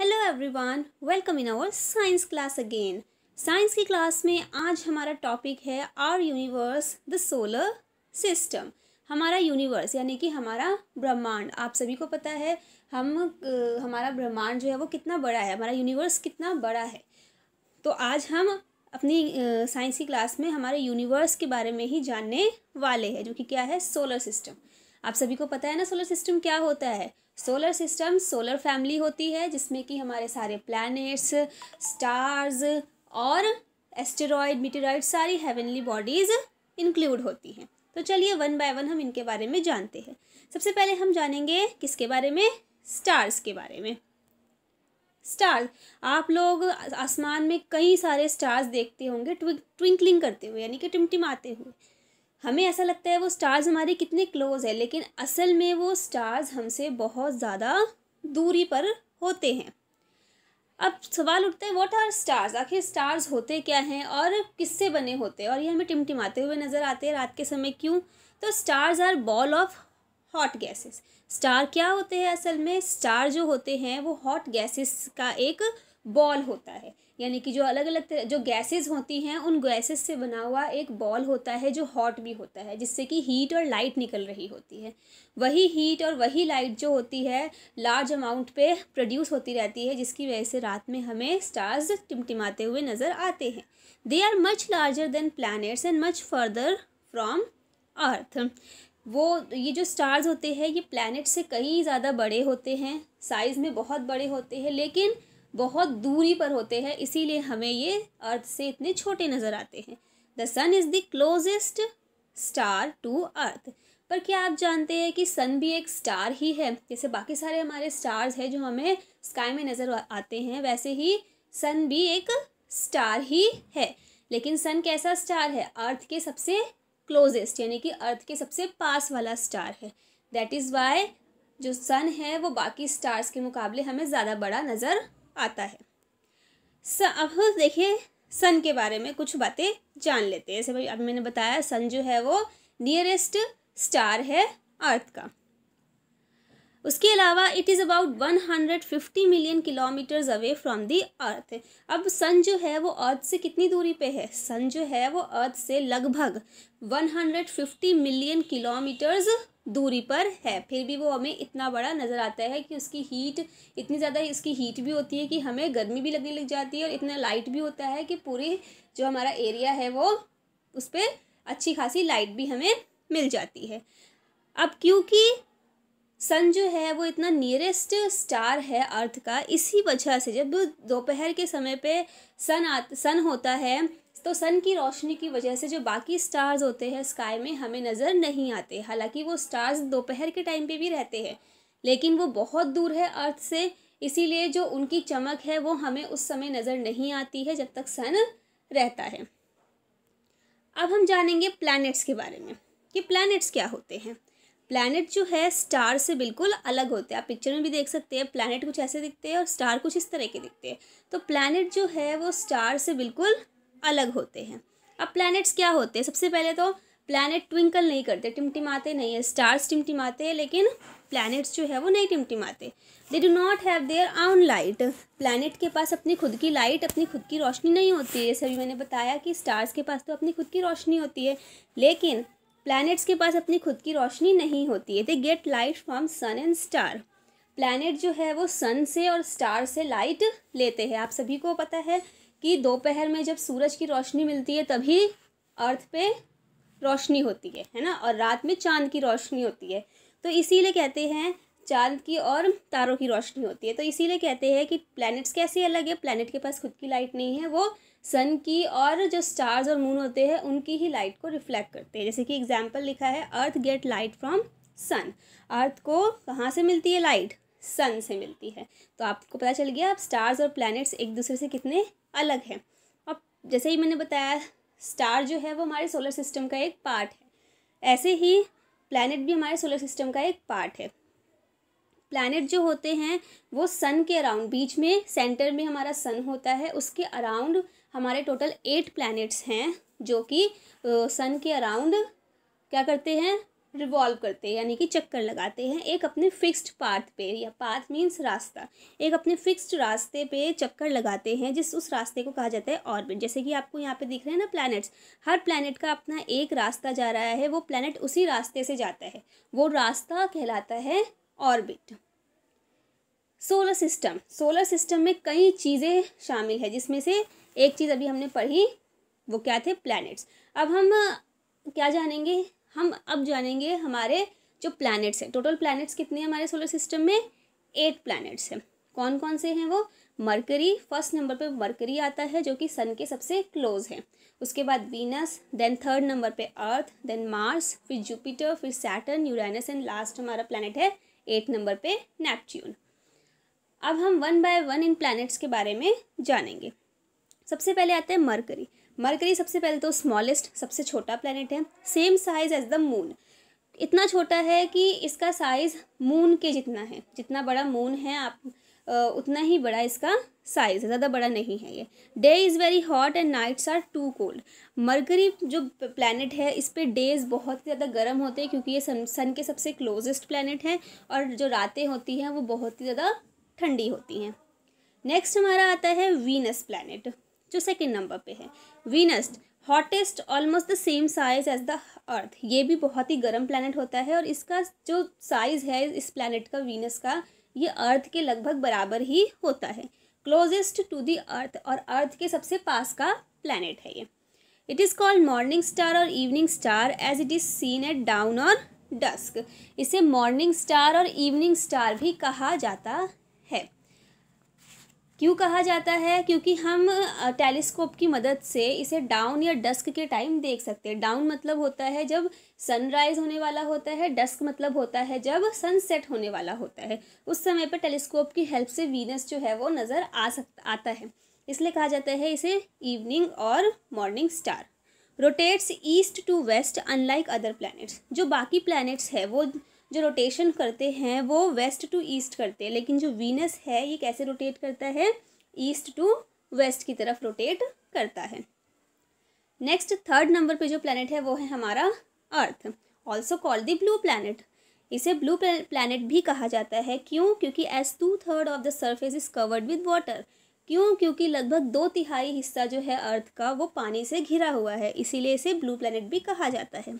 Hello everyone welcome in our science class again science की class में आज हमारा टॉपिक है our universe the solar system हमारा यूनिवर्स यानी कि हमारा ब्रह्मांड आप सभी को पता है हम हमारा ब्रह्मांड जो है वो कितना बड़ा है हमारा यूनिवर्स कितना बड़ा है तो आज हम अपनी साइंस की क्लास में हमारे यूनिवर्स के बारे में ही जानने वाले हैं जो कि क्या है सोलर सिस्टम आप सभी को पता है ना सोलर सिस्टम क्या होता है सोलर सिस्टम सोलर फैमिली होती है जिसमें कि हमारे सारे प्लैनेट्स स्टार्स और एस्टेरॉयड मिटेरॉयड सारी हेवनली बॉडीज़ इंक्लूड होती हैं तो चलिए वन बाय वन हम इनके बारे में जानते हैं सबसे पहले हम जानेंगे किसके बारे में स्टार्स के बारे में स्टार आप लोग आसमान में कई सारे स्टार्स देखते होंगे ट्विंकलिंग करते हुए यानी कि टिमटिमाते हुए हमें ऐसा लगता है वो स्टार्स हमारे कितने क्लोज है लेकिन असल में वो स्टार्स हमसे बहुत ज़्यादा दूरी पर होते हैं अब सवाल उठता है व्हाट आर स्टार्स आखिर स्टार्स होते क्या हैं और किससे बने होते हैं और ये हमें टिमटिमाते हुए नज़र आते हैं रात के समय क्यों तो stars are ball of hot gases star क्या होते हैं असल में स्टार जो होते हैं वो हॉट गैसेस का एक बॉल होता है यानी कि जो अलग अलग जो गैसेस होती हैं उन गैसेस से बना हुआ एक बॉल होता है जो हॉट भी होता है जिससे कि हीट और लाइट निकल रही होती है वही हीट और वही लाइट जो होती है लार्ज अमाउंट पे प्रोड्यूस होती रहती है जिसकी वजह से रात में हमें स्टार्स टिमटिमाते हुए नज़र आते हैं they are much larger than planets and much further from earth वो ये जो स्टार्स होते हैं ये प्लानट से कहीं ज़्यादा बड़े होते हैं साइज़ में बहुत बड़े होते हैं लेकिन बहुत दूरी पर होते हैं इसीलिए हमें ये अर्थ से इतने छोटे नज़र आते हैं the sun is the closest star to earth पर क्या आप जानते हैं कि सन भी एक स्टार ही है जैसे बाकी सारे हमारे स्टार्स हैं जो हमें स्काई में नज़र आते हैं वैसे ही सन भी एक स्टार ही है लेकिन सन कैसा स्टार है अर्थ के सबसे क्लोजेस्ट यानी कि अर्थ के सबसे पास वाला स्टार है दैट इज़ वाई जो सन है वो बाकी स्टार्स के मुकाबले हमें ज़्यादा बड़ा नज़र आता है स अब देखिए सन के बारे में कुछ बातें जान लेते हैं जैसे भाई अभी मैंने बताया सन जो है वो नियरेस्ट स्टार है अर्थ का उसके अलावा it is about one hundred fifty million kilometers away from the earth अब सन जो है वो अर्थ से कितनी दूरी पे है सन जो है वो अर्थ से लगभग one hundred fifty million kilometers दूरी पर है फिर भी वो हमें इतना बड़ा नज़र आता है कि उसकी हीट इतनी ज़्यादा इसकी हीट भी होती है कि हमें गर्मी भी लगने लग जाती है और इतना लाइट भी होता है कि पूरी जो हमारा एरिया है वो उस पर अच्छी खासी लाइट भी हमें मिल जाती है अब क्योंकि सन जो है वो इतना नियरेस्ट स्टार है अर्थ का इसी वजह से जब दोपहर के समय पे सन आ सन होता है तो सन की रोशनी की वजह से जो बाकी स्टार्स होते हैं स्काई में हमें नज़र नहीं आते हालांकि वो स्टार्स दोपहर के टाइम पे भी रहते हैं लेकिन वो बहुत दूर है अर्थ से इसीलिए जो उनकी चमक है वो हमें उस समय नज़र नहीं आती है जब तक सन रहता है अब हम जानेंगे प्लैनेट्स के बारे में कि प्लैनेट्स क्या होते हैं प्लानट जो है स्टार से बिल्कुल अलग होते हैं आप पिक्चर में भी देख सकते हैं प्लानट कुछ ऐसे दिखते हैं और स्टार कुछ इस तरह के दिखते हैं तो प्लानट जो है वो स्टार से बिल्कुल अलग होते हैं अब प्लैनेट्स क्या होते हैं सबसे पहले तो प्लैनेट ट्विंकल नहीं करते टिमटिमाते नहीं है स्टार्स टिमटिमाते हैं लेकिन प्लैनेट्स जो है वो नहीं टिमटिमाते they do not have their own light planet के पास अपनी खुद की लाइट अपनी खुद की रोशनी नहीं होती है जैसे अभी मैंने बताया कि स्टार्स के पास तो अपनी खुद की रोशनी होती है लेकिन प्लैनेट्स के पास अपनी खुद की रोशनी नहीं होती है they get light from sun and star planet जो है वो सन से और स्टार से लाइट लेते हैं आप सभी को पता है कि दोपहर में जब सूरज की रोशनी मिलती है तभी अर्थ पे रोशनी होती है है ना और रात में चांद की रोशनी होती है तो इसीलिए कहते हैं चांद की और तारों की रोशनी होती है तो इसीलिए कहते हैं कि प्लैनेट्स कैसे अलग है प्लैनेट के पास खुद की लाइट नहीं है वो सन की और जो स्टार्स और मून होते हैं उनकी ही लाइट को रिफ्लेक्ट करते हैं जैसे कि एग्जाम्पल लिखा है earth get light from sun earth को कहाँ से मिलती है लाइट सन से मिलती है तो आपको पता चल गया अब स्टार्स और प्लैनेट्स एक दूसरे से कितने अलग हैं अब जैसे ही मैंने बताया स्टार जो है वो हमारे सोलर सिस्टम का एक पार्ट है ऐसे ही प्लैनेट भी हमारे सोलर सिस्टम का एक पार्ट है प्लैनेट जो होते हैं वो सन के अराउंड बीच में सेंटर में हमारा सन होता है उसके अराउंड हमारे टोटल एट प्लैनेट्स हैं जो कि सन के अराउंड क्या करते हैं रिवॉल्व करते हैं यानी कि चक्कर लगाते हैं एक अपने फिक्स्ड पाथ पे या पाथ मीन्स रास्ता एक अपने फिक्स्ड रास्ते पे चक्कर लगाते हैं जिस उस रास्ते को कहा जाता है ऑर्बिट जैसे कि आपको यहाँ पे दिख रहे हैं ना प्लैनेट्स हर प्लैनेट का अपना एक रास्ता जा रहा है वो प्लैनेट उसी रास्ते से जाता है वो रास्ता कहलाता है orbit solar system solar system में कई चीज़ें शामिल है जिसमें से एक चीज़ अभी हमने पढ़ी वो क्या थे प्लैनेट्स अब हम क्या जानेंगे हम अब जानेंगे हमारे जो प्लैनेट्स हैं टोटल प्लैनेट्स कितने हैं हमारे सोलर सिस्टम में एट प्लैनेट्स हैं कौन कौन से हैं वो मरकरी फर्स्ट नंबर पे मरकरी आता है जो कि सन के सबसे क्लोज है उसके बाद वीनस देन थर्ड नंबर पे अर्थ देन मार्स फिर जुपिटर फिर सैटर्न यूरेनस एंड लास्ट हमारा प्लानट है एट नंबर पे नेपच्यून अब हम वन बाय वन इन प्लैनेट्स के बारे में जानेंगे सबसे पहले आते हैं मरकरी मरकरी सबसे पहले तो स्मॉलेस्ट सबसे छोटा प्लानट है same size as the moon इतना छोटा है कि इसका साइज़ मून के जितना है जितना बड़ा मून है आप उतना ही बड़ा इसका साइज़ है ज़्यादा बड़ा नहीं है ये day is very hot and nights are too cold Mercury जो प्लानट है इस पर डेज़ बहुत ही ज़्यादा गर्म होते हैं क्योंकि ये सन सन के सबसे क्लोजेस्ट प्लानट है और जो रातें होती हैं वो बहुत ही ज़्यादा ठंडी होती हैं नेक्स्ट हमारा आता है वीनस प्लानट जो सेकेंड नंबर पर है Venus hottest almost the same size as the Earth ये भी बहुत ही गर्म प्लानट होता है और इसका जो साइज़ है इस प्लानट का वीनस का ये अर्थ के लगभग बराबर ही होता है क्लोजेस्ट टू दी अर्थ और अर्थ के सबसे पास का प्लानट है ये it is called morning star और evening star as it is seen at dawn और डस्क इसे मॉर्निंग स्टार और इवनिंग स्टार भी कहा जाता क्यों कहा जाता है क्योंकि हम टेलीस्कोप की मदद से इसे डाउन या डस्क के टाइम देख सकते हैं डाउन मतलब होता है जब सनराइज़ होने वाला होता है डस्क मतलब होता है जब सनसेट होने वाला होता है उस समय पर टेलीस्कोप की हेल्प से वीनस जो है वो नज़र आ सक आता है इसलिए कहा जाता है इसे इवनिंग और morning star rotates east to west unlike other planets जो बाकी प्लैनेट्स है वो जो रोटेशन करते हैं वो वेस्ट टू ईस्ट करते हैं लेकिन जो वीनस है ये कैसे रोटेट करता है ईस्ट टू वेस्ट की तरफ रोटेट करता है नेक्स्ट थर्ड नंबर पे जो प्लानट है वो है हमारा Earth also call the blue planet इसे ब्लू प्लानट भी कहा जाता है क्यों क्योंकि as two third of the surface is covered with water क्यों क्योंकि लगभग दो तिहाई हिस्सा जो है अर्थ का वो पानी से घिरा हुआ है इसीलिए इसे ब्लू प्लानट भी कहा जाता है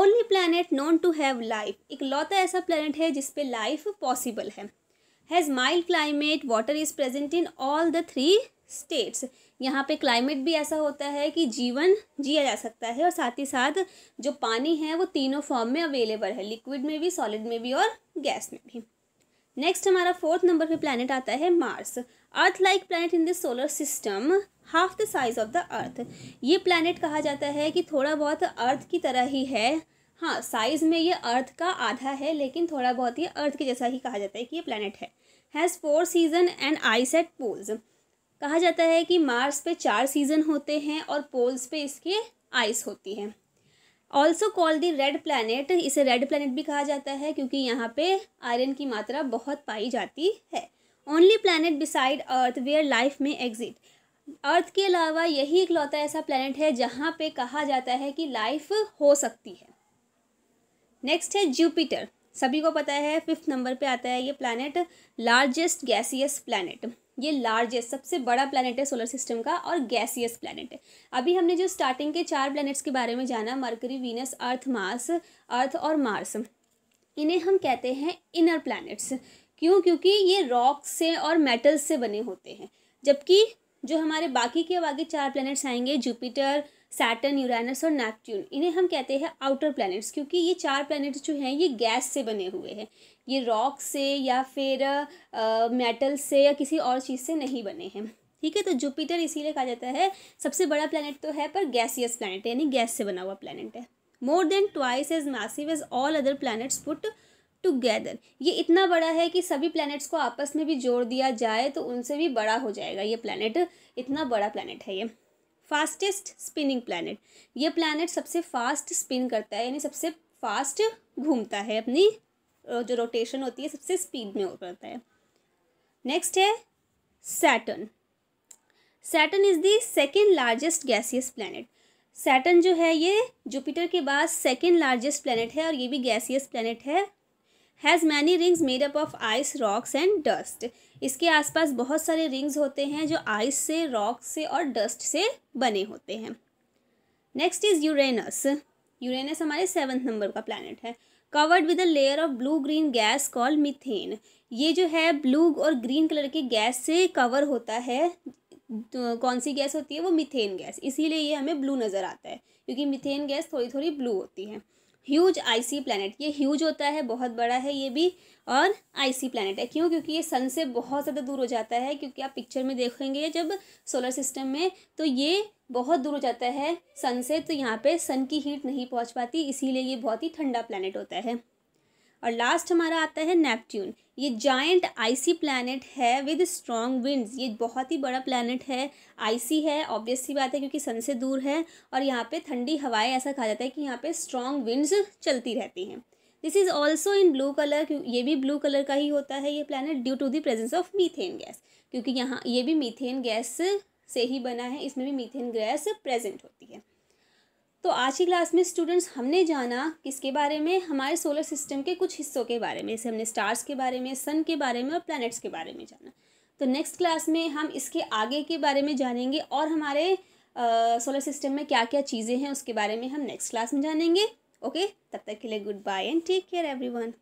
only planet known to have life एक लौता ऐसा प्लानट है जिसपे लाइफ पॉसिबल है has mild climate water is present in all the three states यहाँ पे क्लाइमेट भी ऐसा होता है कि जीवन जिया जा सकता है और साथ ही साथ जो पानी है वो तीनों फॉर्म में अवेलेबल है लिक्विड में भी सॉलिड में भी और गैस में भी नेक्स्ट हमारा फोर्थ नंबर पे प्लानट आता है Mars Earth like planet in the solar system half the size of the Earth ये प्लानट कहा जाता है कि थोड़ा बहुत अर्थ की तरह ही है हाँ साइज़ में ये अर्थ का आधा है लेकिन थोड़ा बहुत ये अर्थ के जैसा ही कहा जाता है कि ये प्लानट है has four season and ice at poles कहा जाता है कि मार्स पे चार सीज़न होते हैं और पोल्स पे इसके आइस होती हैं also call the red planet इसे रेड प्लानट भी कहा जाता है क्योंकि यहाँ पे आयरन की मात्रा बहुत पाई जाती है only planet beside Earth where life may exist Earth के अलावा यही एक लौता ऐसा प्लानट है जहाँ पे कहा जाता है कि लाइफ हो सकती है नेक्स्ट है जुपिटर सभी को पता है फिफ्थ नंबर पे आता है ये प्लानट लार्जेस्ट गैसियस प्लानट ये लार्जेस्ट सबसे बड़ा प्लानट है सोलर सिस्टम का और गैसियस प्लानट है अभी हमने जो स्टार्टिंग के चार प्लानट्स के बारे में जाना Mercury Venus Earth Mars Earth और मार्स इन्हें हम कहते हैं इनर प्लानट्स क्यों क्योंकि ये रॉक से और मेटल्स से बने होते हैं जबकि जो हमारे बाकी के बाकी चार प्लानट्स आएंगे जुपिटर सैटर्न यूरानस और नेपट्यून इन्हें हम कहते हैं आउटर प्लैनेट्स क्योंकि ये चार प्लैनेट्स जो हैं ये गैस से बने हुए हैं ये रॉक से या फिर मेटल से या किसी और चीज़ से नहीं बने हैं ठीक है तो जुपिटर इसीलिए कहा जाता है सबसे बड़ा प्लानट तो है पर गैसियस प्लानट यानी गैस से बना हुआ प्लानट है more than twice as massive as all other planets put together ये इतना बड़ा है कि सभी प्लैनेट्स को आपस में भी जोड़ दिया जाए तो उनसे भी बड़ा हो जाएगा ये प्लानट इतना बड़ा प्लानट है ये फास्टेस्ट स्पिनिंग प्लानट ये प्लानट सबसे फास्ट स्पिन करता है यानी सबसे फास्ट घूमता है अपनी जो रोटेशन होती है सबसे स्पीड में करता है नेक्स्ट है Saturn Saturn is the second largest gaseous planet Saturn जो है ये जुपिटर के बाद सेकेंड लार्जेस्ट प्लानट है और ये भी गैसियस प्लानट है has many rings made up of ice rocks and dust इसके आसपास बहुत सारे रिंग्स होते हैं जो आइस से रॉक से और डस्ट से बने होते हैं नेक्स्ट इज़ यूरेनस यूरेनस हमारे सेवन्थ नंबर का प्लानट है covered with a layer of blue green gas call methane ये जो है ब्लू और ग्रीन कलर के गैस से कवर होता है तो कौन सी गैस होती है वो मिथेन गैस इसीलिए ये हमें ब्लू नज़र आता है क्योंकि मिथेन गैस थोड़ी थोड़ी ब्लू होती है ह्यूज आईसी प्लानट ये ह्यूज होता है बहुत बड़ा है ये भी और आईसी प्लानट है क्यों क्योंकि ये सन से बहुत ज़्यादा दूर हो जाता है क्योंकि आप पिक्चर में देखेंगे जब सोलर सिस्टम में तो ये बहुत दूर हो जाता है सन से तो यहाँ पे सन की हीट नहीं पहुँच पाती इसीलिए ये बहुत ही ठंडा प्लानट होता है और लास्ट हमारा आता है नेपट्यून ये जाइंट आइसी प्लानट है विद स्ट्रॉन्ग विंड्स ये बहुत ही बड़ा प्लानट है आइसी है ऑब्वियस सी बात है क्योंकि सन से दूर है और यहाँ पे ठंडी हवाएं ऐसा कहा जाता है कि यहाँ पे स्ट्रॉन्ग विंड्स चलती रहती हैं this is also in blue colour ये भी ब्लू कलर का ही होता है ये planet due to the presence of methane gas क्योंकि यहाँ ये भी मीथेन गैस से ही बना है इसमें भी मीथेन गैस प्रेजेंट होती है तो आज की क्लास में स्टूडेंट्स हमने जाना किसके बारे में हमारे सोलर सिस्टम के कुछ हिस्सों के बारे में जैसे हमने स्टार्स के बारे में सन के बारे में और प्लैनेट्स के बारे में जाना तो नेक्स्ट क्लास में हम इसके आगे के बारे में जानेंगे और हमारे सोलर uh, सिस्टम में क्या क्या चीज़ें हैं उसके बारे में हम नेक्स्ट क्लास में जानेंगे ओके okay? तब तक के लिए goodbye and take care every